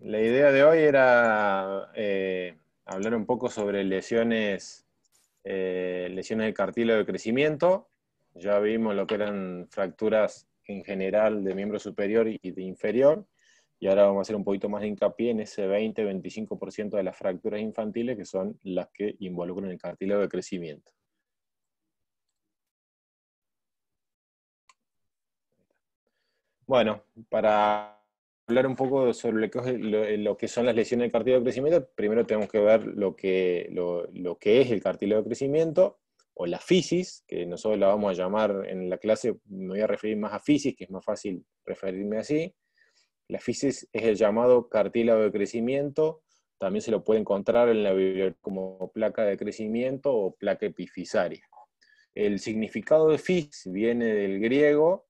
La idea de hoy era eh, hablar un poco sobre lesiones, eh, lesiones de cartílago de crecimiento. Ya vimos lo que eran fracturas en general de miembro superior y de inferior. Y ahora vamos a hacer un poquito más de hincapié en ese 20-25% de las fracturas infantiles que son las que involucran el cartílago de crecimiento. Bueno, para hablar un poco sobre eh, lo que, son las lesiones del cartílago de crecimiento, primero tenemos que ver lo que, es el cartílago de crecimiento o la fisis, que nosotros la vamos a llamar en la clase, me voy a referir más a fisis, que es más fácil referirme así. La fisis es el llamado cartílago de crecimiento, también se lo puede encontrar en la biblioteca como placa de crecimiento o placa epifisaria. El significado de fisis viene del griego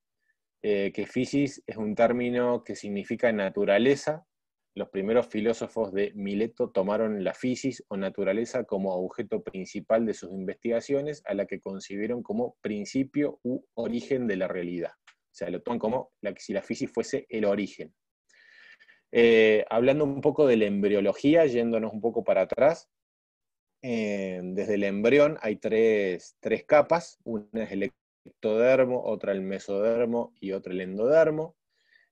eh, que physis es un término que significa naturaleza. Los primeros filósofos de Mileto tomaron la fisis o naturaleza como objeto principal de sus investigaciones, a la que concibieron como principio u origen de la realidad. O sea, lo toman como la, si la physis fuese el origen. Eh, hablando un poco de la embriología, yéndonos un poco para atrás, eh, desde el embrión hay tres, tres, capas. Una es el ectodermo, otra el mesodermo y otra el endodermo.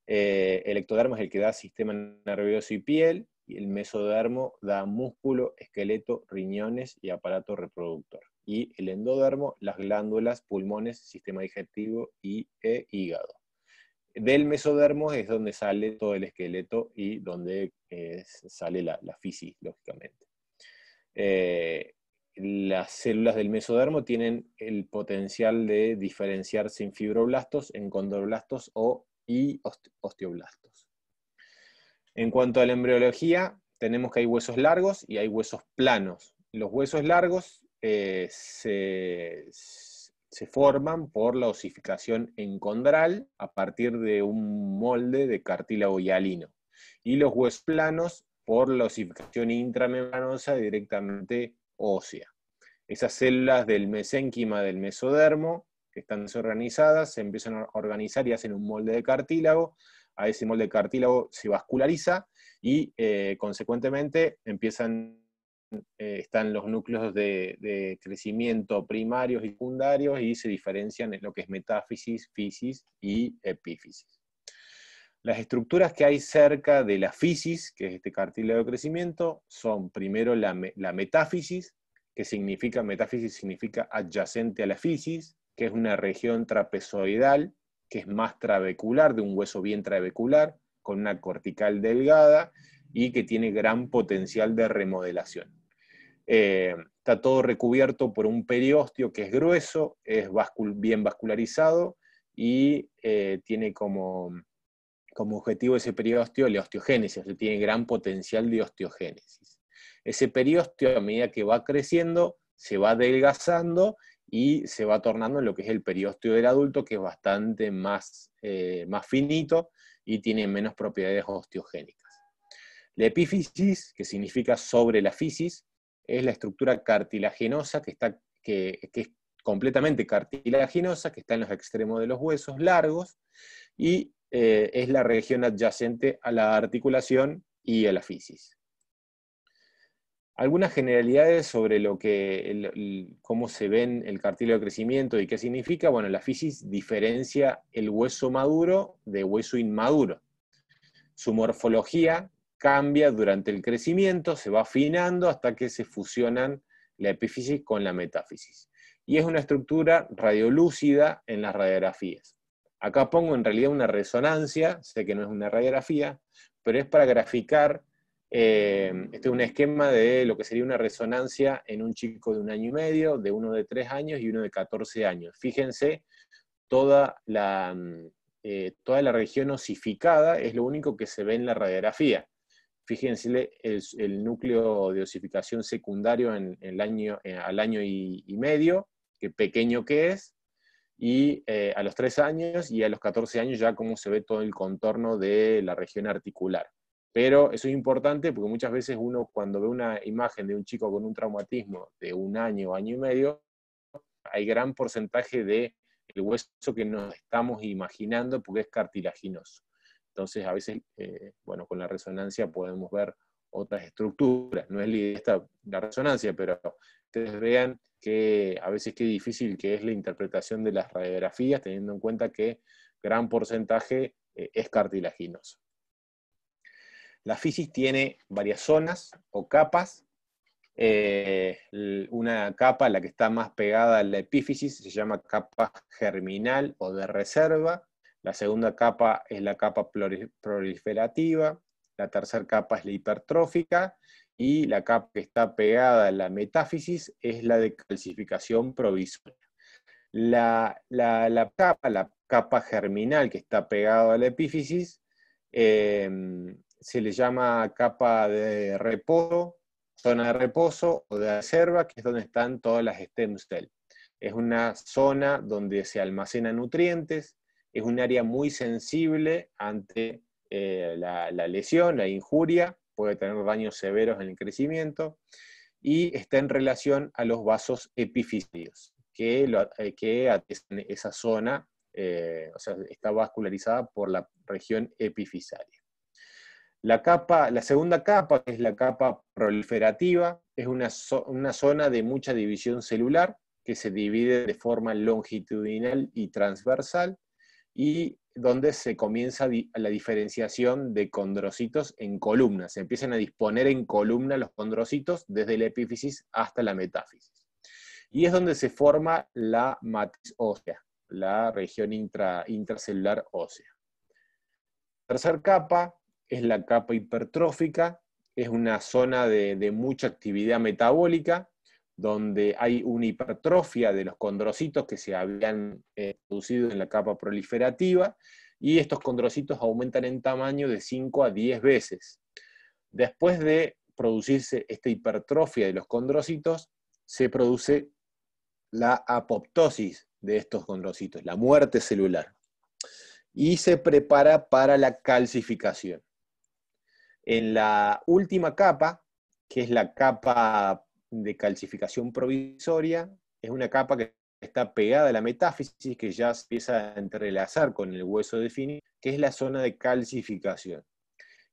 Eh, el ectodermo es el que da sistema nervioso y piel, y el mesodermo da músculo, esqueleto, riñones y aparato reproductor. Y el endodermo, las glándulas, pulmones, sistema digestivo y e hígado. Del mesodermo es donde sale todo el esqueleto y donde eh, sale la, la, fisis, lógicamente. Eh, las células del mesodermo tienen el potencial de diferenciarse en fibroblastos, en condroblastos o y osteoblastos. En cuanto a la embriología, tenemos que hay huesos largos y hay huesos planos. Los huesos largos eh, se, se forman por la osificación encondral a partir de un molde de cartílago hialino. Y los huesos planos por la osificación intramembranosa directamente ósea. Esas células del mesénquima del mesodermo, que están desorganizadas, se empiezan a organizar y hacen un molde de cartílago. A ese molde de cartílago se vasculariza y, eh, consecuentemente, empiezan, eh, están los núcleos de, crecimiento primarios y secundarios y se diferencian en lo que es metáfisis, fisis y epífisis. Las estructuras que hay cerca de la fisis, que es este cartílago de crecimiento, son primero la metáfisis, que significa metáfisis significa adyacente a la fisis, que es una región trapezoidal, que es más trabecular, de un hueso bien trabecular, con una cortical delgada y que tiene gran potencial de remodelación. Eh, está todo recubierto por un periósteo que es grueso, es bien vascularizado y eh, tiene como, como objetivo ese periósteo la osteogénesis, o tiene gran potencial de osteogénesis ese periósteo a medida que va creciendo se va adelgazando y se va tornando en lo que es el periósteo del adulto, que es bastante más, eh, más finito y tiene menos propiedades osteogénicas. La epífisis, que significa sobre la fisis, es la estructura cartilaginosa que, está, que, es completamente cartilaginosa, que está en los extremos de los huesos largos, y eh, es la región adyacente a la articulación y a la fisis algunas generalidades sobre lo que, cómo se ven el cartílago de crecimiento y qué significa. Bueno, la fisis diferencia el hueso maduro de hueso inmaduro. Su morfología cambia durante el crecimiento, se va afinando hasta que se fusionan la epífisis con la metáfisis. Y es una estructura radiolúcida en las radiografías. Acá pongo en realidad una resonancia, sé que no es una radiografía, pero es para graficar eh, este es un esquema de lo que sería una resonancia en un chico de un año y medio, de uno de tres años y uno de 14 años. Fíjense, toda la, mm, eh, toda la región osificada es lo único que se ve en la radiografía. Fíjense el, núcleo de osificación secundario eh, al año y, medio, que pequeño que es, y a los tres años y a los 14 años ya cómo se ve todo el contorno de la región articular. Pero eso es importante porque muchas veces uno cuando ve una imagen de un chico con un traumatismo de un año o año y medio, hay gran porcentaje de hueso que nos estamos imaginando porque es cartilaginoso. Entonces, a veces, eh, bueno, con la resonancia podemos ver otras estructuras. No es la la resonancia, pero ustedes vean que a veces qué difícil que es la interpretación de las radiografías, teniendo en cuenta que gran porcentaje eh, es cartilaginoso. La fisis tiene varias zonas o capas. Eh, una capa, la que está más pegada a la epífisis, se llama capa germinal o de reserva. La segunda capa es la capa proliferativa. La tercera capa es la hipertrófica. Y la capa que está pegada a la metáfisis es la de calcificación provisoria. La, la, capa, germinal que está pegada a la epífisis, em, se le llama capa de reposo, zona de reposo o de reserva, que es donde están todas las stem Es una zona donde se almacenan nutrientes, es un área muy sensible ante eh, la, lesión, la injuria, puede tener daños severos en el crecimiento, y está en relación a los vasos epifisarios, que, eh, esa zona, eh, o sea, está vascularizada por la región epifisaria. La, capa, la segunda capa es la capa proliferativa, es una, zona de mucha división celular que se divide de forma longitudinal y transversal y donde se comienza la diferenciación de condrocitos en columnas. Se empiezan a disponer en columna los condrocitos desde la epífisis hasta la metáfisis. Y es donde se forma la matriz ósea, la región intracelular ósea. Tercer capa es la capa hipertrófica, es una zona de, mucha actividad metabólica, donde hay una hipertrofia de los condrocitos que se habían eh, producido en la capa proliferativa, y estos condrocitos aumentan en tamaño de 5 a 10 veces. Después de producirse esta hipertrofia de los condrocitos, se produce la apoptosis de estos condrocitos, la muerte celular, y se prepara para la calcificación. En la última capa, que es la capa de calcificación provisoria, es una capa que está pegada a la metáfisis, que ya se empieza a entrelazar con el hueso definido, que es la zona de calcificación.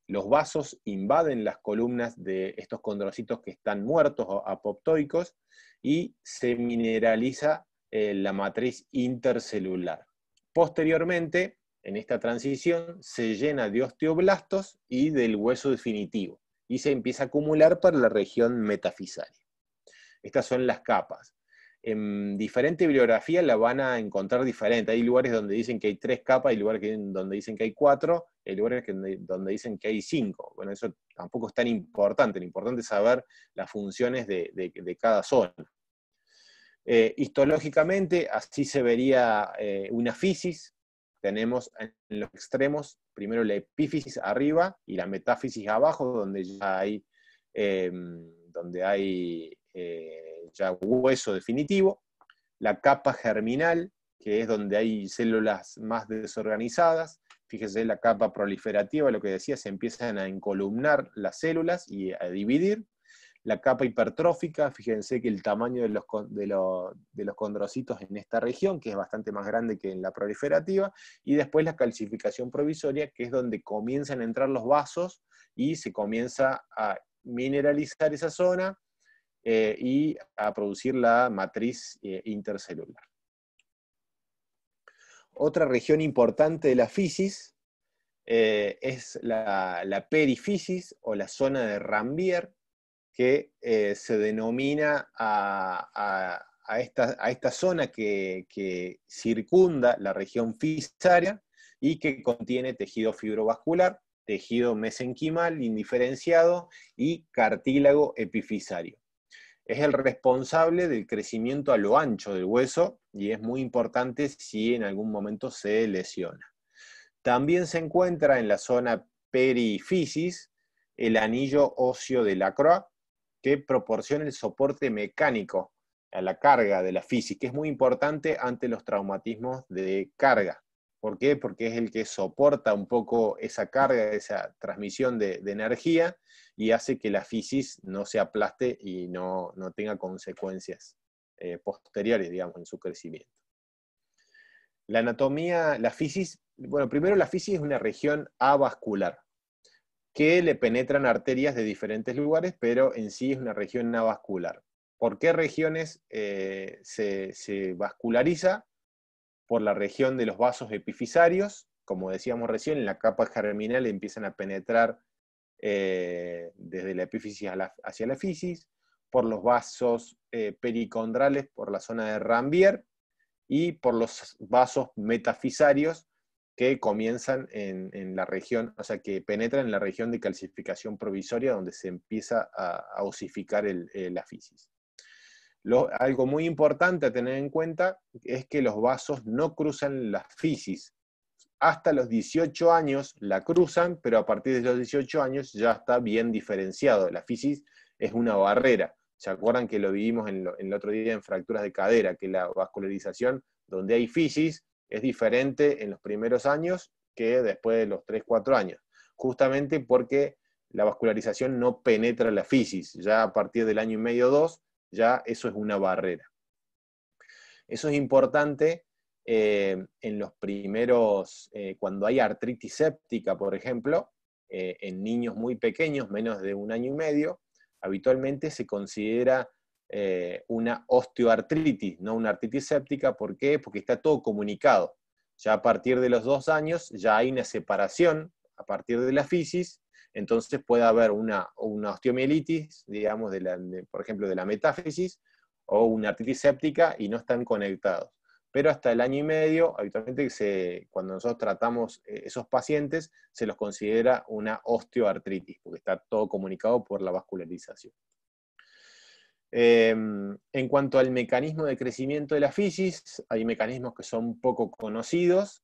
Los vasos invaden las columnas de estos condrocitos que están muertos o apoptoicos y se mineraliza eh, la matriz intercelular. Posteriormente, en esta transición se llena de osteoblastos y del hueso definitivo y se empieza a acumular para la región metafisaria. Estas son las capas. En diferente bibliografía la van a encontrar diferente. Hay lugares donde dicen que hay tres capas, hay lugares donde dicen que hay cuatro, hay lugares donde dicen que hay cinco. Bueno, eso tampoco es tan importante. Lo importante es saber las funciones de, cada zona. Eh, histológicamente, así se vería eh, una fisis, tenemos en los extremos primero la epífisis arriba y la metáfisis abajo, donde ya hay, em, donde hay eh, ya hueso definitivo, la capa germinal, que es donde hay células más desorganizadas, fíjese la capa proliferativa, lo que decía, se empiezan a encolumnar las células y a dividir, la capa hipertrófica, fíjense que el tamaño de los, de, los condrocitos en esta región, que es bastante más grande que en la proliferativa, y después la calcificación provisoria, que es donde comienzan a entrar los vasos y se comienza a mineralizar esa zona eh, y a producir la matriz eh, intercelular. Otra región importante de la fisis eh, es la, la perifisis o la zona de Rambier, que eh, se denomina a, esta, a esta, zona que, que, circunda la región fisaria y que contiene tejido fibrovascular, tejido mesenquimal indiferenciado y cartílago epifisario. Es el responsable del crecimiento a lo ancho del hueso y es muy importante si en algún momento se lesiona. También se encuentra en la zona perifisis el anillo óseo de la croix, que proporciona el soporte mecánico a la carga de la fisis, que es muy importante ante los traumatismos de carga. ¿Por qué? Porque es el que soporta un poco esa carga, esa transmisión de, energía y hace que la fisis no se aplaste y no, tenga consecuencias eh, posteriores, digamos, en su crecimiento. La anatomía, la fisis, bueno, primero la fisis es una región avascular que le penetran arterias de diferentes lugares, pero en sí es una región navascular. ¿Por qué regiones eh, se, vasculariza? Por la región de los vasos epifisarios, como decíamos recién, en la capa germinal empiezan a penetrar eh, desde la epífisis hacia la fisis, por los vasos eh, pericondrales por la zona de Rambier y por los vasos metafisarios que comienzan en, la región, o sea, que penetran en la región de calcificación provisoria donde se empieza a, osificar la fisis. Lo, algo muy importante a tener en cuenta es que los vasos no cruzan la fisis. Hasta los 18 años la cruzan, pero a partir de los 18 años ya está bien diferenciado. La fisis es una barrera. ¿Se acuerdan que lo vivimos en el otro día en fracturas de cadera, que la vascularización donde hay fisis es diferente en los primeros años que después de los 3-4 años, justamente porque la vascularización no penetra la fisis, ya a partir del año y medio dos, ya eso es una barrera. Eso es importante eh, en los primeros, eh, cuando hay artritis séptica, por ejemplo, eh, en niños muy pequeños, menos de un año y medio, habitualmente se considera eh, una osteoartritis, no una artritis séptica. ¿Por qué? Porque está todo comunicado. Ya a partir de los dos años ya hay una separación a partir de la fisis, entonces puede haber una, osteomielitis, digamos, por ejemplo, de la metáfisis, o una artritis séptica y no están conectados. Pero hasta el año y medio, habitualmente cuando nosotros tratamos eh, esos pacientes, se los considera una osteoartritis, porque está todo comunicado por la vascularización. Em, en cuanto al mecanismo de crecimiento de la fisis, hay mecanismos que son poco conocidos,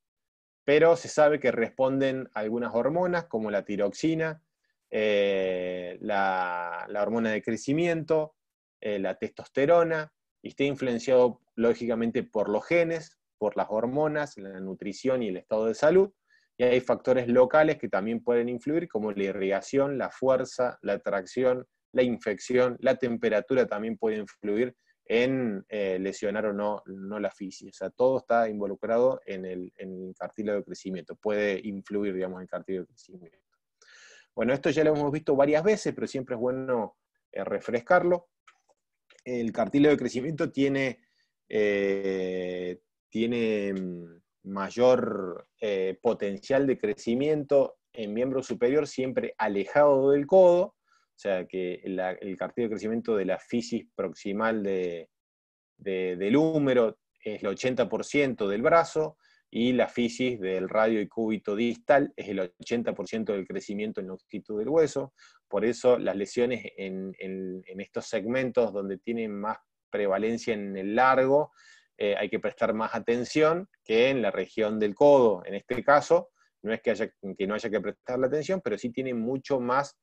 pero se sabe que responden a algunas hormonas como la tiroxina, eh, la, hormona de crecimiento, eh, la testosterona, y está influenciado lógicamente por los genes, por las hormonas, la nutrición y el estado de salud. Y hay factores locales que también pueden influir, como la irrigación, la fuerza, la tracción, la infección, la temperatura también puede influir en eh, lesionar o no, no la fisis. O sea, todo está involucrado en el, cartílago de crecimiento, puede influir, digamos, en el cartílago de crecimiento. Bueno, esto ya lo hemos visto varias veces, pero siempre es bueno eh, refrescarlo. El cartílago de crecimiento tiene, eh, tiene mm, mayor potencial de crecimiento en miembro superior, siempre alejado del codo, o sea, que el cartílago de crecimiento de la fisis proximal de, del húmero es el 80% del brazo y la fisis del radio y cúbito distal es el 80% del crecimiento en longitud del hueso. Por eso las lesiones en, estos segmentos donde tienen más prevalencia en el largo, eh, hay que prestar más atención que en la región del codo. En este caso, no es que, que no haya que prestar la atención, pero sí tiene mucho más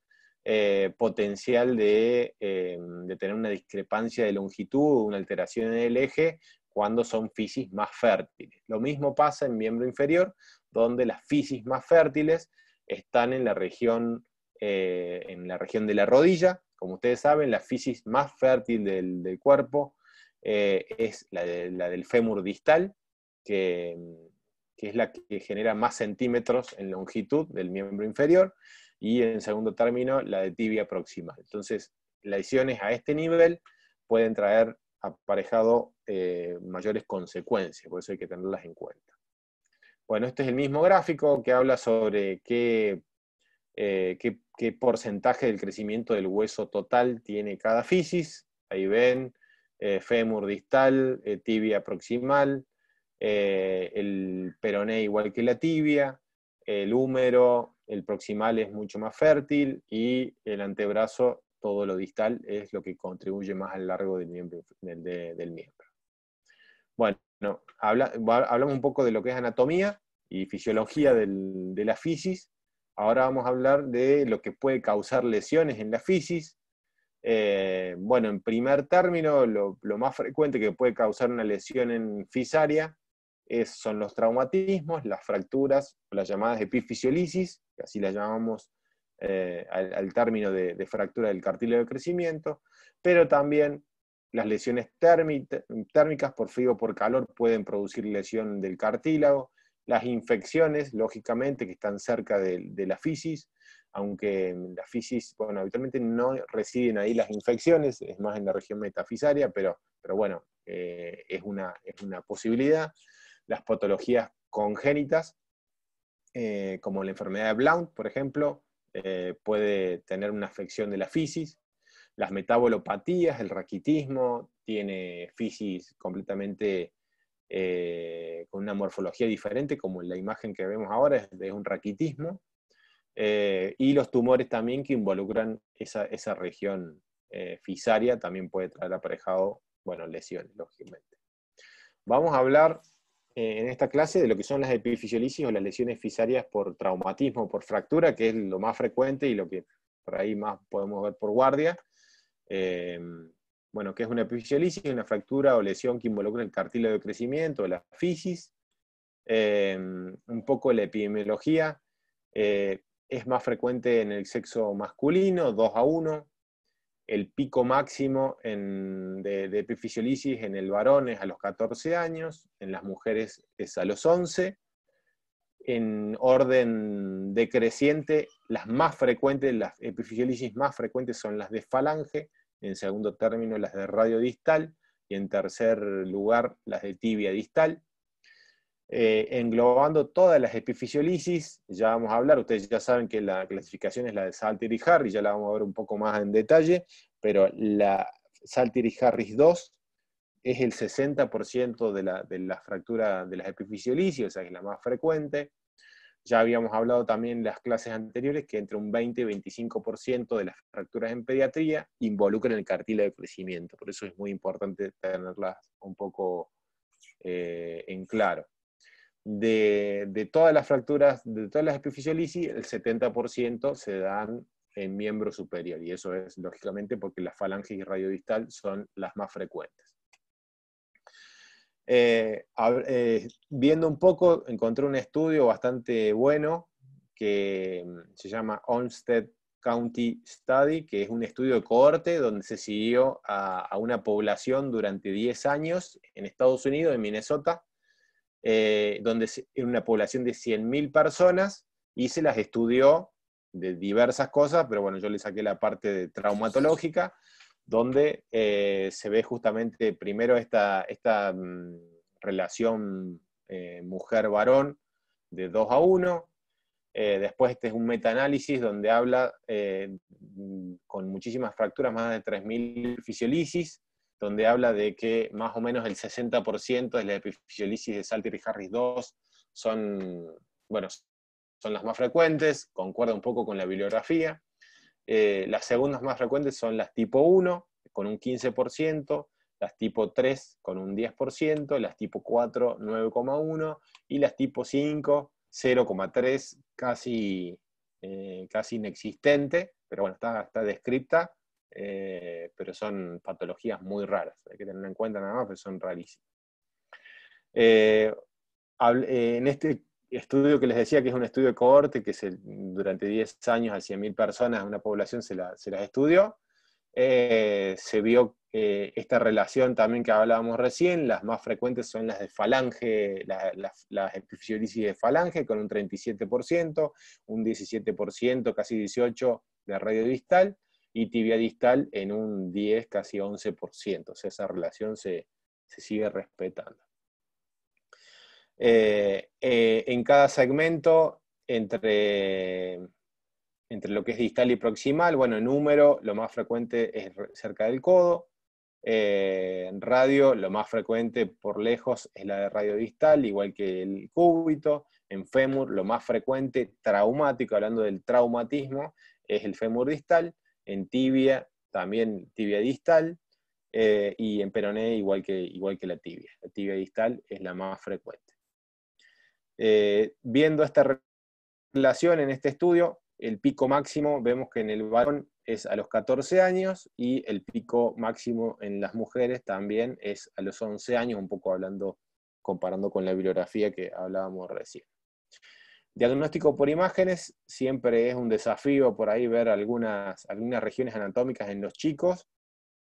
eh, potencial eh, de, tener una discrepancia de longitud, una alteración en el eje, cuando son fisis más fértiles. Lo mismo pasa en miembro inferior, donde las fisis más fértiles están en la región, eh, en la región de la rodilla. Como ustedes saben, la fisis más fértil del, cuerpo es la, del fémur distal, que es la que genera más centímetros en longitud del miembro inferior y en segundo término la de tibia proximal. Entonces, lesiones a este nivel pueden traer aparejado eh, mayores consecuencias, por eso hay que tenerlas en cuenta. Bueno, este es el mismo gráfico que habla sobre qué, eh, qué, porcentaje del crecimiento del hueso total tiene cada fisis. Ahí ven, eh, fémur distal, tibia proximal, el peroné igual que la tibia, el húmero, el proximal es mucho más fértil y el antebrazo, todo lo distal, es lo que contribuye más al largo del miembro. Bueno, hablamos un poco de lo que es anatomía y fisiología de la fisis. Ahora vamos a hablar de lo que puede causar lesiones en la fisis. Eh, bueno, en primer término, lo, más frecuente que puede causar una lesión en fisaria son los traumatismos, las fracturas, las llamadas epifisiolisis, así la llamamos eh, al, término de, fractura del cartílago de crecimiento, pero también las lesiones térmicas por frío o por calor pueden producir lesión del cartílago, las infecciones, lógicamente, que están cerca de, la fisis, aunque la fisis, bueno, habitualmente no residen ahí las infecciones, es más en la región metafisaria, pero, bueno, eh, es una posibilidad. Las patologías congénitas, eh, como la enfermedad de Blount, por ejemplo, eh, puede tener una afección de la fisis. Las metabolopatías, el raquitismo, tiene fisis completamente eh, con una morfología diferente, como en la imagen que vemos ahora, es, de un raquitismo. y los tumores también que involucran esa, esa región fisaria también puede traer aparejado, bueno, lesiones, lógicamente. Vamos a hablar eh, en esta clase de lo que son las epifisiolisis o las lesiones fisarias por traumatismo, por fractura, que es lo más frecuente y lo que por ahí más podemos ver por guardia. Eh, bueno, que es una epifisiolisis, una fractura o lesión que involucra el cartílago de crecimiento, la fisis, eh, un poco la epidemiología. es más frecuente en el sexo masculino, 2 a 1, el pico máximo de, de epifisiolisis en el varón es a los 14 años, en las mujeres es a los 11. En orden decreciente, las más frecuentes, las epifisiolisis más frecuentes son las de falange, en segundo término las de radio distal y en tercer lugar las de tibia distal. Eh, englobando todas las epifisiolisis, ya vamos a hablar, ustedes ya saben que la clasificación es la de Salter y Harris, ya la vamos a ver un poco más en detalle, pero la Salter y Harris 2 es el 60% de la, de fractura de las epifisiolisis, o sea es la más frecuente. Ya habíamos hablado también en las clases anteriores que entre un 20 y 25% de las fracturas en pediatría involucran el cartílago de crecimiento, por eso es muy importante tenerlas un poco eh, en claro de, todas las fracturas, de todas las epifisiolisis, el 70% se dan en miembro superior, y eso es lógicamente porque las falanges y radiodistal son las más frecuentes. Eh, eh, viendo un poco, encontré un estudio bastante bueno que mm, se llama Olmsted County Study, que es un estudio de cohorte donde se siguió a, a una población durante 10 años en Estados Unidos, en Minnesota, eh, donde en una población de 100.000 personas y se las estudió de diversas cosas, pero bueno, yo le saqué la parte traumatológica, donde eh, se ve justamente primero esta, mm, relación eh, mujer-varón de 2 a 1. después este es un metaanálisis donde habla mm, con muchísimas fracturas, más de 3.000 fisiolisis, donde habla de que más o menos el 60% de la epifisiolisis de Salter y Harris 2 son, bueno, son las más frecuentes, concuerda un poco con la bibliografía. Eh, las segundas más frecuentes son las tipo 1, con un 15%, las tipo 3, con un 10%, las tipo 4, 9,1%, y las tipo 5, 0,3%, casi, eh, casi inexistente, pero bueno, está, está descripta. Eh, pero son patologías muy raras, hay que tener en cuenta nada más, pero son rarísimas. Eh, eh, en este estudio que les decía que es un estudio de cohorte, que durante 10 años a 100.000 personas una población se, las estudió, se vio esta relación también que hablábamos recién, las más frecuentes son las de falange, las epifisiolisis de falange con un 37%, un 17%, casi 18% de radio distal, y tibia distal en un 10, casi 11%. O sea, esa relación se, sigue respetando. Eh, eh, en cada segmento, entre, lo que es distal y proximal, bueno, en número, lo más frecuente es cerca del codo. Eh, en radio, lo más frecuente por lejos es la de radio distal, igual que el cúbito. En fémur, lo más frecuente, traumático, hablando del traumatismo, es el fémur distal en tibia, también tibia distal, eh, y en peroné igual que, igual que la tibia. La tibia distal es la más frecuente. Eh, viendo esta relación en este estudio, el pico máximo vemos que en el varón es a los 14 años y el pico máximo en las mujeres también es a los 11 años, un poco hablando, comparando con la bibliografía que hablábamos recién. Diagnóstico por imágenes siempre es un desafío por ahí ver algunas, algunas regiones anatómicas en los chicos.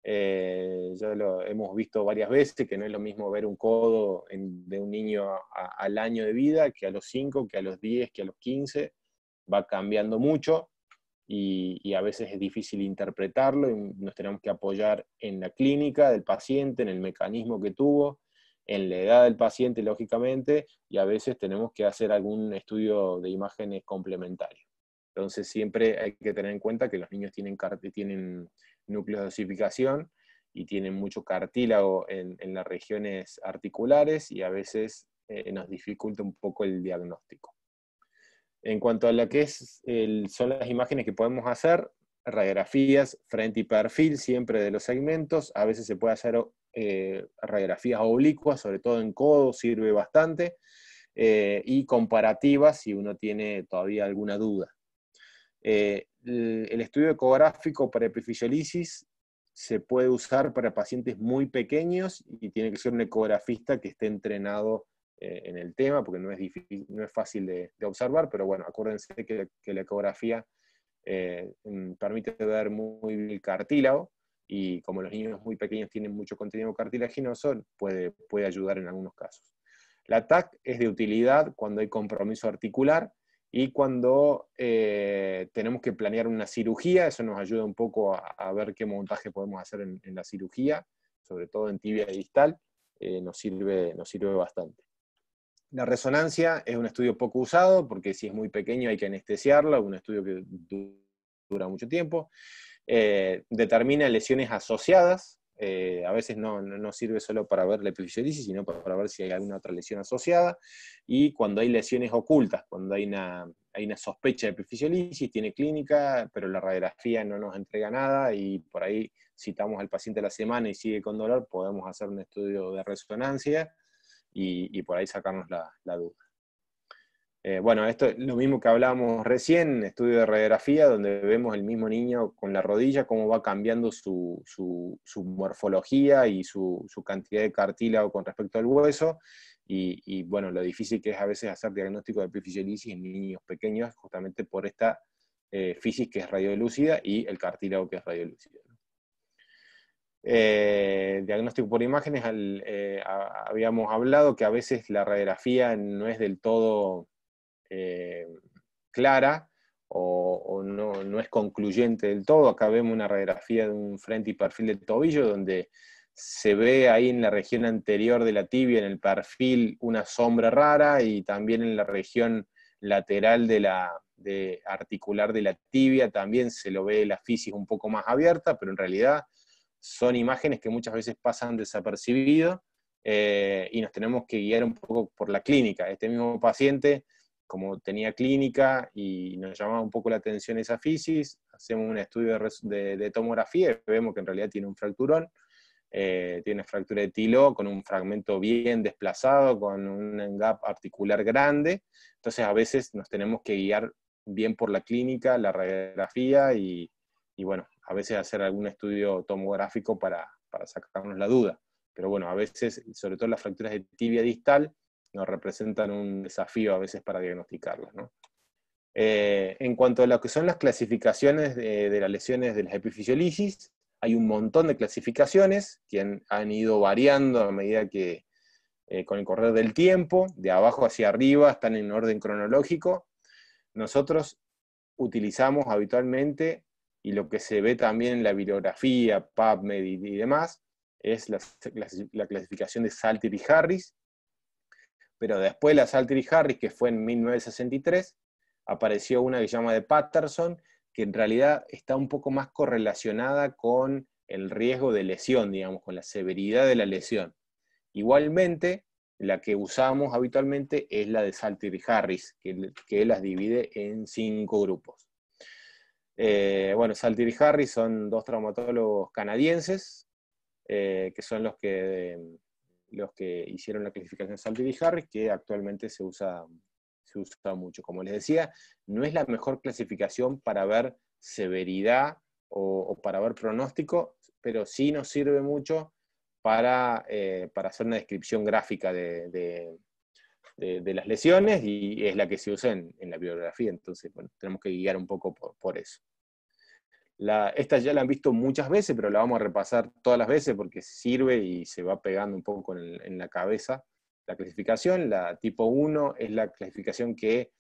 Eh, ya lo hemos visto varias veces que no es lo mismo ver un codo de un niño al año de vida que a los 5, que a los 10, que a los 15. Va cambiando mucho y, y a veces es difícil interpretarlo y nos tenemos que apoyar en la clínica del paciente, en el mecanismo que tuvo, en la edad del paciente, lógicamente, y a veces tenemos que hacer algún estudio de imágenes complementario. Entonces siempre hay que tener en cuenta que los niños tienen, tienen núcleos de osificación y tienen mucho cartílago en, las regiones articulares y a veces eh, nos dificulta un poco el diagnóstico. En cuanto a lo que es son las imágenes que podemos hacer, radiografías frente y perfil siempre de los segmentos, a veces se puede hacer eh, radiografías oblicuas, sobre todo en codo, sirve bastante, eh, y comparativas si uno tiene todavía alguna duda. Eh, el estudio ecográfico para epifisiolisis se puede usar para pacientes muy pequeños y tiene que ser un ecografista que esté entrenado en el tema, porque no es, difícil, no es fácil de, observar, pero bueno, acuérdense que la ecografía eh, mm, permite ver muy bien el cartílago y como los niños muy pequeños tienen mucho contenido cartilaginoso, puede, puede ayudar en algunos casos. La TAC es de utilidad cuando hay compromiso articular y cuando eh, tenemos que planear una cirugía, eso nos ayuda un poco a, ver qué montaje podemos hacer en, la cirugía, sobre todo en tibia distal, eh, nos, sirve, nos sirve bastante. La resonancia es un estudio poco usado, porque si es muy pequeño hay que anestesiarlo, es un estudio que dura mucho tiempo. Eh, determina lesiones asociadas, eh, a veces no, sirve solo para ver la epifisiolisis, sino para, ver si hay alguna otra lesión asociada. Y cuando hay lesiones ocultas, cuando hay una, hay una sospecha de epifisiolisis, tiene clínica, pero la radiografía no nos entrega nada y por ahí citamos al paciente a la semana y sigue con dolor, podemos hacer un estudio de resonancia y, por ahí sacarnos la, duda. Eh, bueno, esto es lo mismo que hablábamos recién, estudio de radiografía, donde vemos el mismo niño con la rodilla, cómo va cambiando su, morfología y su, cantidad de cartílago con respecto al hueso. Y, bueno, lo difícil que es a veces hacer diagnóstico de epifisiolisis en niños pequeños, justamente por esta eh, física que es radiolúcida y el cartílago que es radiolúcido. Eh, diagnóstico por imágenes, eh, habíamos hablado que a veces la radiografía no es del todo eh, clara o, no, es concluyente del todo. Acá vemos una radiografía de un frente y perfil del tobillo donde se ve ahí en la región anterior de la tibia, en el perfil, una sombra rara y también en la región lateral de la articular de la tibia, también se lo ve la fisis un poco más abierta, pero en realidad son imágenes que muchas veces pasan desapercibido eh, y nos tenemos que guiar un poco por la clínica. Este mismo paciente, como tenía clínica y nos llamaba un poco la atención esa fisis, hacemos un estudio de, tomografía y vemos que en realidad tiene un fracturón, eh, tiene fractura de tilo con un fragmento bien desplazado, con un gap articular grande. Entonces a veces nos tenemos que guiar bien por la clínica, la radiografía y, y bueno, a veces hacer algún estudio tomográfico para, sacarnos la duda. Pero bueno, a veces, sobre todo las fracturas de tibia distal, nos representan un desafío a veces para diagnosticarlas. Eh, en cuanto a lo que son las clasificaciones de, las lesiones de las epifisiolisis, hay un montón de clasificaciones que han, ido variando a medida que eh, con el correr del tiempo, de abajo hacia arriba, están en orden cronológico. Nosotros utilizamos habitualmente y lo que se ve también en la bibliografía, PubMed y, demás, es la, clasificación de Salter y Harris, pero después la Salter y Harris, que fue en 1963, apareció una que se llama de Patterson, que en realidad está un poco más correlacionada con el riesgo de lesión, digamos, con la severidad de la lesión. Igualmente, la que usamos habitualmente es la de Salter y Harris, que las divide en cinco grupos. Eh, bueno, Salti y Harry son dos traumatólogos canadienses, eh, que son los que, mm, los que hicieron la clasificación Salti y Harry, que actualmente se usa, se usa mucho. Como les decía, no es la mejor clasificación para ver severidad o, para ver pronóstico, pero sí nos sirve mucho para, eh, para hacer una descripción gráfica de, de, las lesiones y es la que se usa en, la bibliografía, entonces tenemos que guiar un poco por, eso. La, esta ya la han visto muchas veces, pero la vamos a repasar todas las veces porque sirve y se va pegando un poco en, la cabeza la clasificación. La tipo 1 es la clasificación que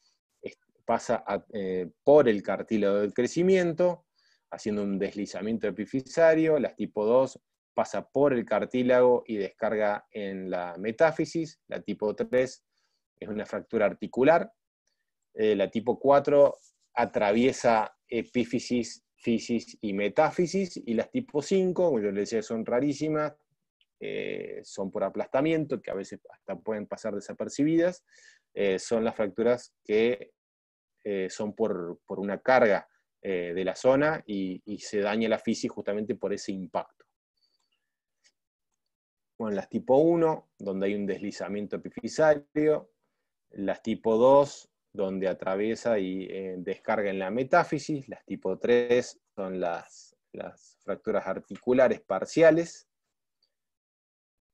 pasa eh, por el cartílago del crecimiento, haciendo un deslizamiento epifisario. La tipo 2 pasa por el cartílago y descarga en la metáfisis. La tipo 3 es una fractura articular. Eh, la tipo 4 atraviesa epífisis, fisis y metáfisis, y las tipo 5, como yo les decía, son rarísimas, eh, son por aplastamiento, que a veces hasta pueden pasar desapercibidas, eh, son las fracturas que son por, una carga de la zona y, y se daña la fisis justamente por ese impacto. Bueno, las tipo 1, donde hay un deslizamiento epifisario, las tipo 2, donde atraviesa y eh, descarga en la metáfisis, las tipo 3 son las, fracturas articulares parciales,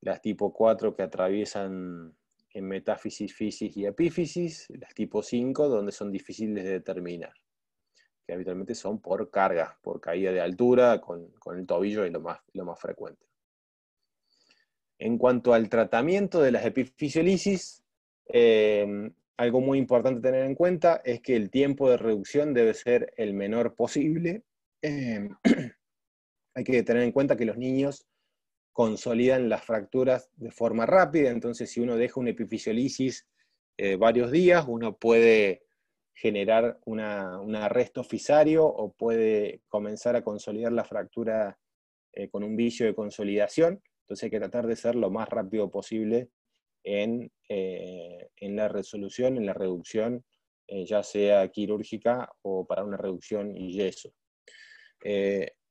las tipo 4 que atraviesan en metáfisis, fisis y epífisis, las tipo 5 donde son difíciles de determinar, que habitualmente son por carga, por caída de altura, con, el tobillo es lo más, lo más frecuente. En cuanto al tratamiento de las epifisiolisis, Em, algo muy importante tener en cuenta es que el tiempo de reducción debe ser el menor posible. Em, hay que tener en cuenta que los niños consolidan las fracturas de forma rápida, entonces si uno deja una epifisiolisis eh, varios días, uno puede generar un arresto fisario o puede comenzar a consolidar la fractura eh, con un vicio de consolidación, entonces hay que tratar de ser lo más rápido posible eh, en, la resolución, en la reducción, eh, ya sea quirúrgica o para una reducción eh, y yeso.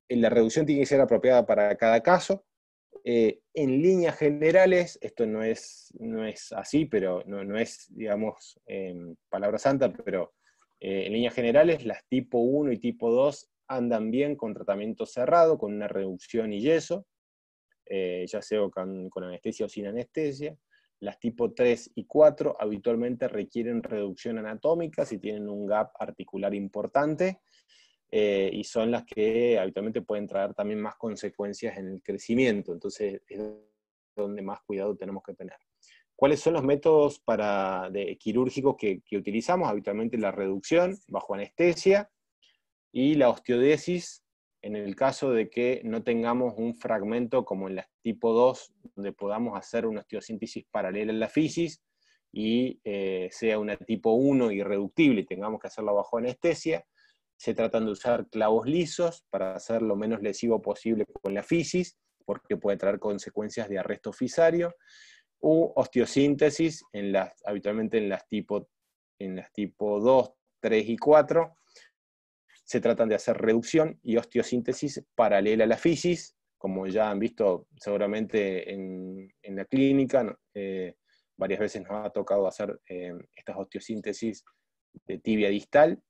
la reducción tiene que ser apropiada para cada caso. en líneas generales, esto no es, no es así, pero no, es, digamos, palabra santa, pero en líneas generales, las tipo 1 y tipo 2 andan bien con tratamiento cerrado, con una reducción y yeso, ya sea con, anestesia o sin anestesia. Las tipo 3 y 4 habitualmente requieren reducción anatómica si tienen un gap articular importante eh, y son las que habitualmente pueden traer también más consecuencias en el crecimiento. Entonces es donde más cuidado tenemos que tener. ¿Cuáles son los métodos para, quirúrgicos que utilizamos? Habitualmente la reducción bajo anestesia y la osteodesis en el caso de que no tengamos un fragmento como en las tipo 2, donde podamos hacer una osteosíntesis paralela en la fisis y eh, sea una tipo 1 irreductible y tengamos que hacerlo bajo anestesia. Se tratan de usar clavos lisos para hacer lo menos lesivo posible con la fisis, porque puede traer consecuencias de arresto fisario, u osteosíntesis habitualmente en las, tipo, en las tipo 2, 3 y 4, se tratan de hacer reducción y osteosíntesis paralela a la fisis, como ya han visto seguramente en, la clínica, eh, varias veces nos ha tocado hacer eh, estas osteosíntesis de tibia distal,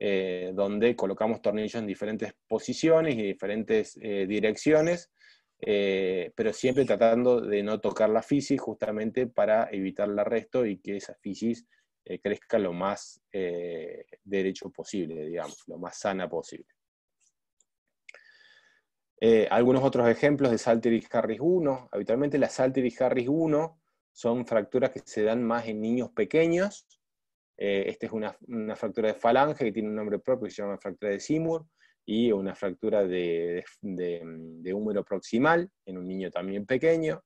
eh, donde colocamos tornillos en diferentes posiciones y diferentes direcciones, pero siempre tratando de no tocar la fisis justamente para evitar el arresto y que esa fisis eh, crezca lo más eh, derecho posible, digamos, lo más sana posible. Eh, algunos otros ejemplos de y harris 1. Habitualmente las y harris 1 son fracturas que se dan más en niños pequeños. esta es una, fractura de falange que tiene un nombre propio que se llama fractura de Seymour y una fractura de, húmero proximal en un niño también pequeño.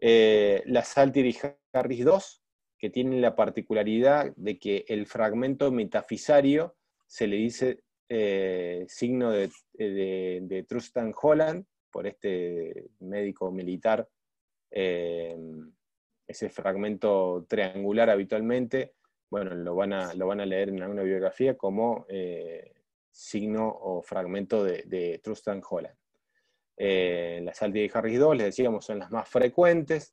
la y harris 2 que tienen la particularidad de que el fragmento metafisario se le dice eh, signo eh, de, de, Trustan Holland, por este médico militar, eh, ese fragmento triangular habitualmente, bueno, lo van a, lo van a leer en alguna biografía como signo o fragmento de, de Trustan Holland. las Aldi y Harris 2, les decíamos, son las más frecuentes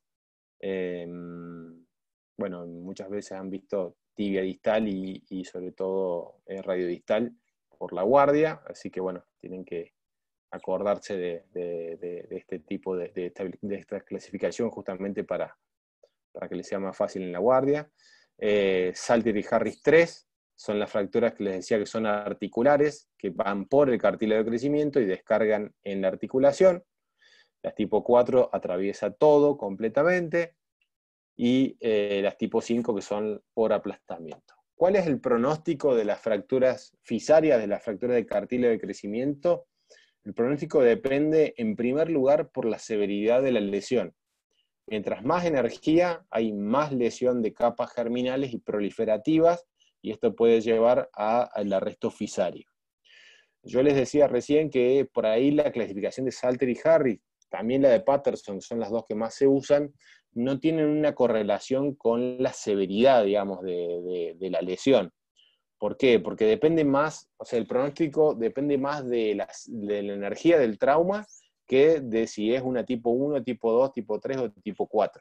bueno, muchas veces han visto tibia distal y, sobre todo radio eh, radiodistal por la guardia, así que bueno, tienen que acordarse de, este tipo de, esta, clasificación justamente para, para que les sea más fácil en la guardia. Eh, Salter y Harris 3 son las fracturas que les decía que son articulares, que van por el cartílago de crecimiento y descargan en la articulación. Las tipo 4 atraviesa todo completamente y eh, las tipo 5 que son por aplastamiento. ¿Cuál es el pronóstico de las fracturas fisarias, de las fracturas de cartílago de crecimiento? El pronóstico depende en primer lugar por la severidad de la lesión. Mientras más energía, hay más lesión de capas germinales y proliferativas, y esto puede llevar al arresto fisario. Yo les decía recién que por ahí la clasificación de Salter y Harris también la de Patterson, que son las dos que más se usan, no tienen una correlación con la severidad, digamos, de, la lesión. ¿Por qué? Porque depende más, o sea, el pronóstico depende más de, de la energía del trauma que de si es una tipo 1, tipo 2, tipo 3 o tipo 4.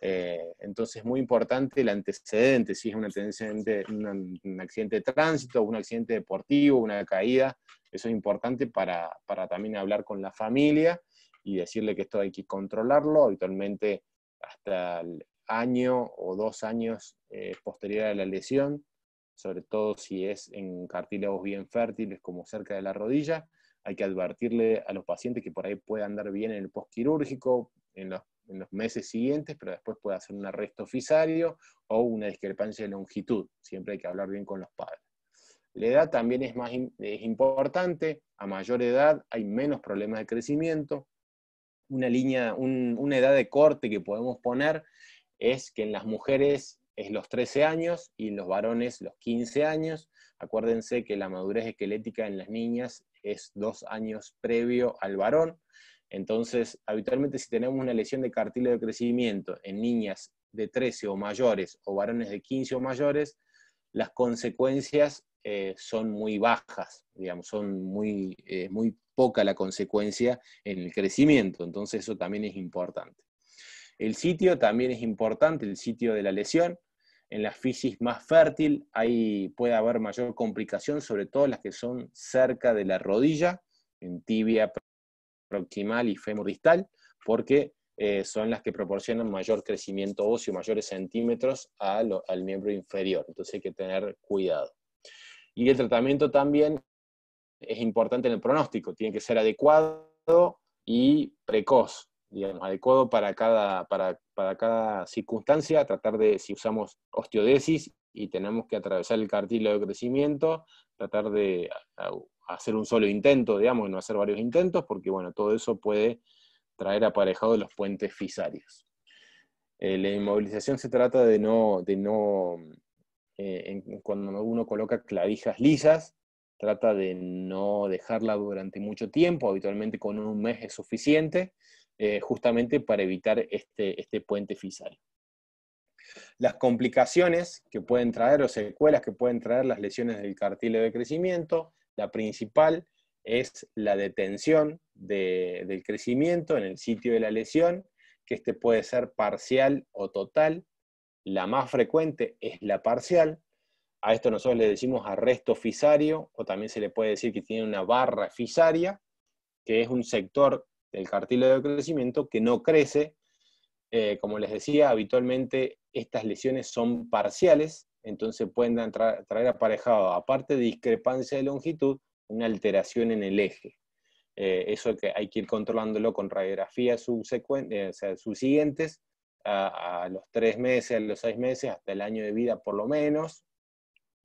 Eh, entonces es muy importante el antecedente, si es un, un, accidente de tránsito, un accidente deportivo, una caída, eso es importante para también hablar con la familia y decirle que esto hay que controlarlo. Habitualmente hasta el año o dos años eh, posterior a la lesión, sobre todo si es en cartílagos bien fértiles como cerca de la rodilla, hay que advertirle a los pacientes que por ahí puede andar bien en el postquirúrgico, en los, en los meses siguientes, pero después puede hacer un arresto fisario o una discrepancia de longitud. Siempre hay que hablar bien con los padres. La edad también es, más, es importante, a mayor edad hay menos problemas de crecimiento, una línea, una edad de corte que podemos poner es que en las mujeres es los 13 años y en los varones los 15 años. Acuérdense que la madurez esquelética en las niñas es dos años previo al varón. Entonces, habitualmente si tenemos una lesión de cartílago de crecimiento en niñas de 13 o mayores o varones de 15 o mayores, las consecuencias eh, son muy bajas, digamos, son muy, eh, muy poca la consecuencia en el crecimiento, entonces eso también es importante. El sitio también es importante, el sitio de la lesión. En la fisis más fértil ahí puede haber mayor complicación, sobre todo las que son cerca de la rodilla, en tibia proximal y fémur distal, porque eh, son las que proporcionan mayor crecimiento óseo, mayores centímetros al miembro inferior. Entonces hay que tener cuidado. Y el tratamiento también es importante en el pronóstico, tiene que ser adecuado y precoz, digamos, adecuado para cada, para, cada circunstancia, tratar de, si usamos osteodesis y tenemos que atravesar el cartílago de crecimiento, tratar de hacer un solo intento, digamos, no hacer varios intentos, porque bueno, todo eso puede traer aparejado los puentes fisarios. Eh, la inmovilización se trata de no, de no eh, cuando uno coloca clavijas lisas, trata de no dejarla durante mucho tiempo, habitualmente con un mes es suficiente, eh, justamente para evitar este, este puente fisal. Las complicaciones que pueden traer o secuelas que pueden traer las lesiones del cartílago de crecimiento, la principal es la detención del crecimiento en el sitio de la lesión, que este puede ser parcial o total, la más frecuente es la parcial. A esto nosotros le decimos arresto fisario o también se le puede decir que tiene una barra fisaria, que es un sector del cartílago de crecimiento que no crece. Eh, como les decía, habitualmente estas lesiones son parciales, entonces pueden traer aparejado, aparte de discrepancia de longitud, una alteración en el eje. Eh, eso que hay que ir controlándolo con radiografías eh, o subsiguientes a, los tres meses, a los seis meses, hasta el año de vida por lo menos.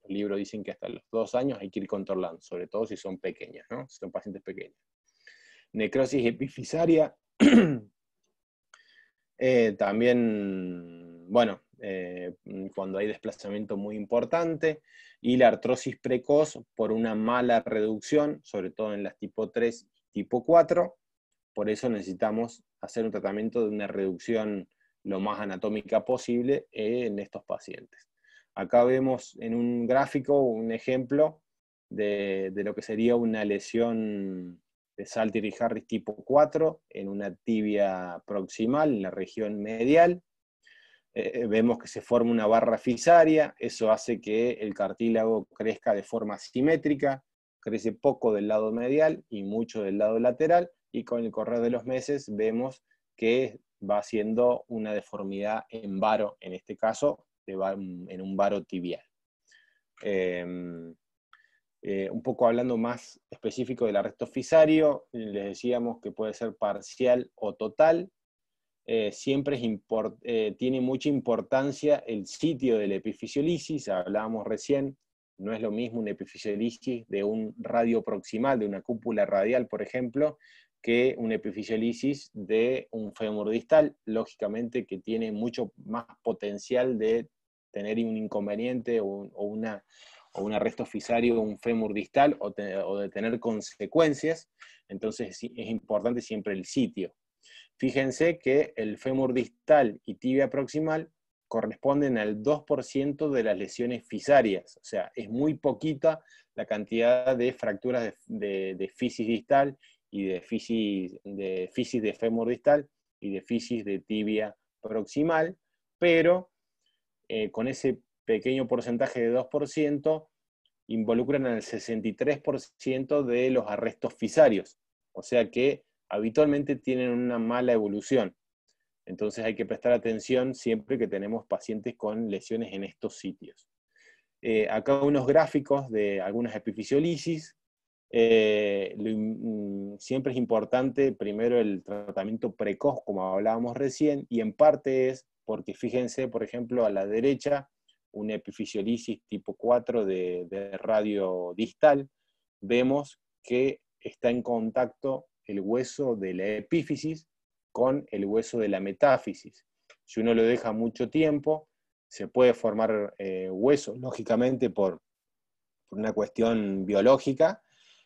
El libro dicen que hasta los dos años hay que ir controlando, sobre todo si son pequeños, si son pacientes pequeños. Necrosis epifisaria. Eh, también, bueno, eh, cuando hay desplazamiento muy importante, y la artrosis precoz por una mala reducción, sobre todo en las tipo 3 y tipo 4. Por eso necesitamos hacer un tratamiento de una reducción lo más anatómica posible eh, en estos pacientes. Acá vemos en un gráfico un ejemplo de, lo que sería una lesión de y Harris tipo 4 en una tibia proximal, en la región medial. Eh, eh, vemos que se forma una barra fisaria, eso hace que el cartílago crezca de forma simétrica, crece poco del lado medial y mucho del lado lateral, y con el correr de los meses vemos que va haciendo una deformidad en varo, en este caso, en un varo tibial. Em, eh, un poco hablando más específico del arresto fisario, les decíamos que puede ser parcial o total. Eh, siempre eh, tiene mucha importancia el sitio de la epifisiolisis, hablábamos recién, no es lo mismo un epifisiolisis de un radio proximal, de una cúpula radial, por ejemplo, que una epifisiolisis de un fémur distal, lógicamente que tiene mucho más potencial de tener un inconveniente o, una, un arresto fisario, un fémur distal o, de tener consecuencias, entonces es, importante siempre el sitio. Fíjense que el fémur distal y tibia proximal corresponden al 2% de las lesiones fisarias, o sea, es muy poquita la cantidad de fracturas de fisis distal y de fisis de, fisis fémur distal y de fisis de tibia proximal, pero eh, con ese pequeño porcentaje de 2%, involucran al 63% de los arrestos fisarios, o sea que habitualmente tienen una mala evolución. Entonces hay que prestar atención siempre que tenemos pacientes con lesiones en estos sitios. Eh, acá unos gráficos de algunas epifisiolisis eh, mm, siempre es importante primero el tratamiento precoz, como hablábamos recién, y en parte es porque fíjense, por ejemplo, a la derecha, una epifisiolisis tipo 4 de, radio distal, vemos que está en contacto el hueso de la epífisis con el hueso de la metáfisis. Si uno lo deja mucho tiempo, se puede formar eh, hueso, lógicamente por, una cuestión biológica,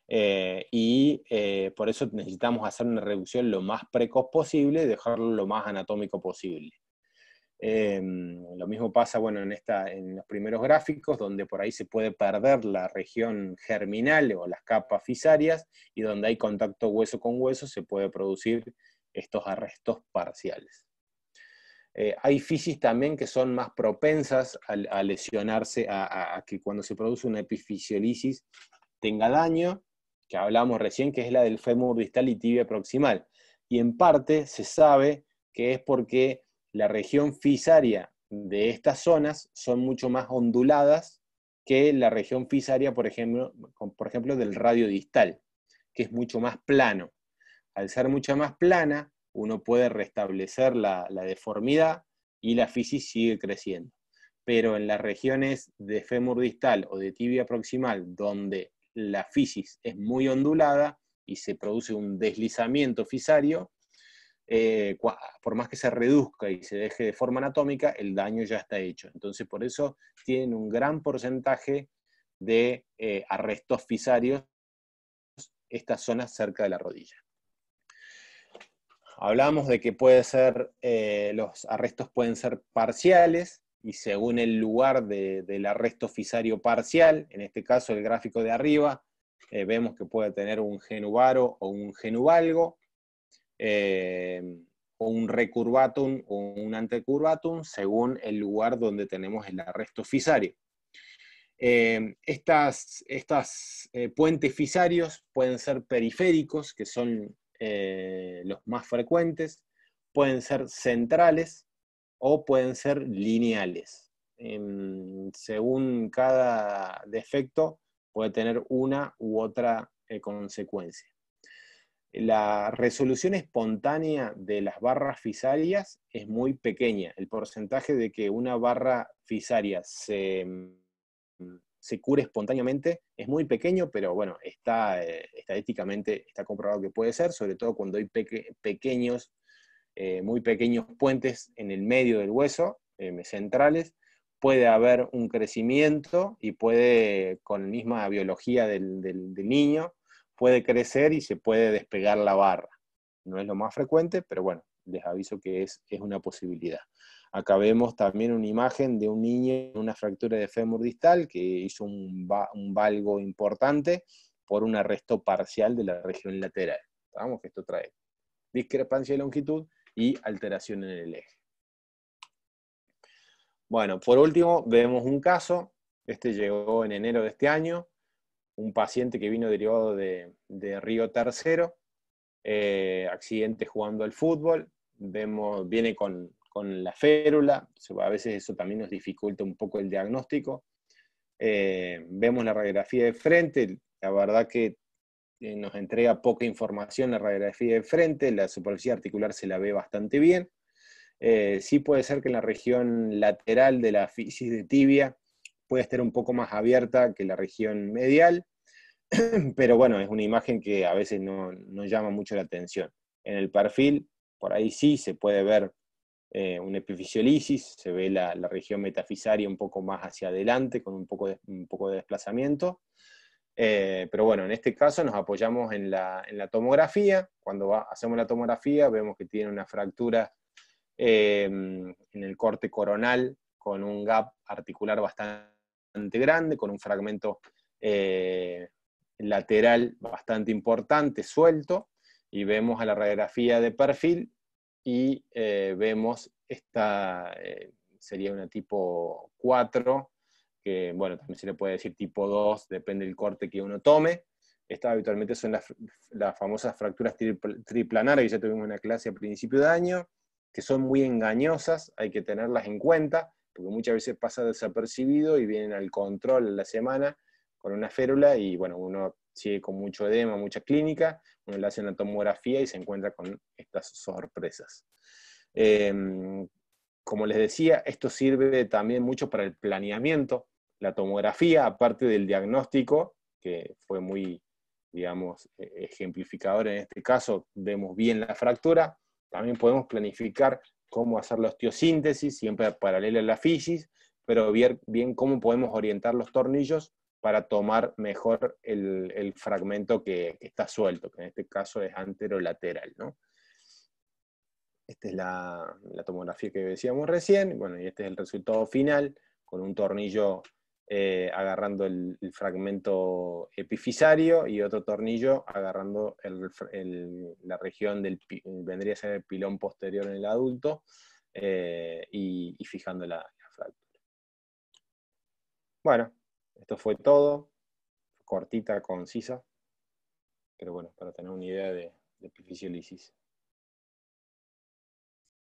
eh, y eh, por eso necesitamos hacer una reducción lo más precoz posible, dejarlo lo más anatómico posible. Em, lo mismo pasa en, los primeros gráficos, donde por ahí se puede perder la región germinal o las capas fisarias, y donde hay contacto hueso con hueso se puede producir estos arrestos parciales. Eh, hay fisis también que son más propensas a, lesionarse, a, a, que cuando se produce una epifisiolisis tenga daño, que hablábamos recién, que es la del fémur distal y tibia proximal. Y en parte se sabe que es porque la región fisaria de estas zonas son mucho más onduladas que la región fisaria, por ejemplo, por ejemplo del radio distal, que es mucho más plano. Al ser mucha más plana, uno puede restablecer la, la deformidad y la fisis sigue creciendo. Pero en las regiones de fémur distal o de tibia proximal, donde la fisis es muy ondulada y se produce un deslizamiento fisario, eh, por más que se reduzca y se deje de forma anatómica, el daño ya está hecho. Entonces, por eso tienen un gran porcentaje de eh, arrestos fisarios estas zonas cerca de la rodilla. Hablamos de que puede ser, eh, los arrestos pueden ser parciales, y según el lugar del arresto fisario parcial, en este caso el gráfico de arriba, eh, vemos que puede tener un genuvaro o un genuvalgo, eh, o un recurvatum o un antecurvatum, según el lugar donde tenemos el arresto fisario. Estos eh, estas puentes fisarios pueden ser periféricos, que son los más frecuentes, pueden ser centrales, o pueden ser lineales. Em, según cada defecto puede tener una u otra eh, consecuencia. La resolución espontánea de las barras fisarias es muy pequeña. El porcentaje de que una barra fisaria se, em, cure espontáneamente es muy pequeño, pero bueno, está eh, estadísticamente está comprobado que puede ser, sobre todo cuando hay pequeños eh, muy pequeños puentes en el medio del hueso, eh, centrales puede haber un crecimiento y puede, con la misma biología del, niño, puede crecer y se puede despegar la barra. No es lo más frecuente, pero bueno, les aviso que es, una posibilidad. Acá vemos también una imagen de un niño con una fractura de fémur distal que hizo un, valgo importante por un arresto parcial de la región lateral. Vamos, que esto trae discrepancia de longitud y alteración en el eje. Bueno, por último, vemos un caso. Este llegó en enero de este año, un paciente que vino derivado de, de Río Tercero, eh, accidente jugando al fútbol, vemos, viene con, con, la férula, a veces eso también nos dificulta un poco el diagnóstico. Eh, vemos la radiografía de frente, la verdad que eh, nos entrega poca información la radiografía de frente, la superficie articular se la ve bastante bien. Eh, sí puede ser que en la región lateral de la fisis de tibia puede estar un poco más abierta que la región medial, pero bueno, es una imagen que a veces no, llama mucho la atención. En el perfil, por ahí sí se puede ver eh, una epifisiolisis, se ve la, región metafisaria un poco más hacia adelante, con un poco de desplazamiento. Eh, pero bueno, en este caso nos apoyamos en la, tomografía. Cuando hacemos la tomografía vemos que tiene una fractura em, en el corte coronal con un gap articular bastante grande, con un fragmento eh, lateral bastante importante, suelto, y vemos a la radiografía de perfil y eh, vemos esta, sería una tipo 4, que bueno, también se le puede decir tipo 2, depende del corte que uno tome. Estas habitualmente son las, famosas fracturas triplanares que ya tuvimos una clase a principio de año, que son muy engañosas, hay que tenerlas en cuenta, porque muchas veces pasa desapercibido y vienen al control la semana con una férula y bueno, uno sigue con mucho edema, mucha clínica, uno le hace una tomografía y se encuentra con estas sorpresas. Em, como les decía, esto sirve también mucho para el planeamiento la tomografía, aparte del diagnóstico, que fue muy, digamos, e-, ejemplificador en este caso, vemos bien la fractura, también podemos planificar cómo hacer la osteosíntesis, siempre paralela a la fisis, pero bien, bien cómo podemos orientar los tornillos para tomar mejor el, fragmento que, está suelto, que en este caso es anterolateral. ¿no? Esta es la, la tomografía que decíamos recién, bueno, y este es el resultado final, con un tornillo eh, agarrando el, fragmento epifisario y otro tornillo agarrando la región del, vendría a ser el pilón posterior en el adulto eh, y, fijando la, fractura. Bueno, esto fue todo, cortita, concisa, pero bueno, para tener una idea de, de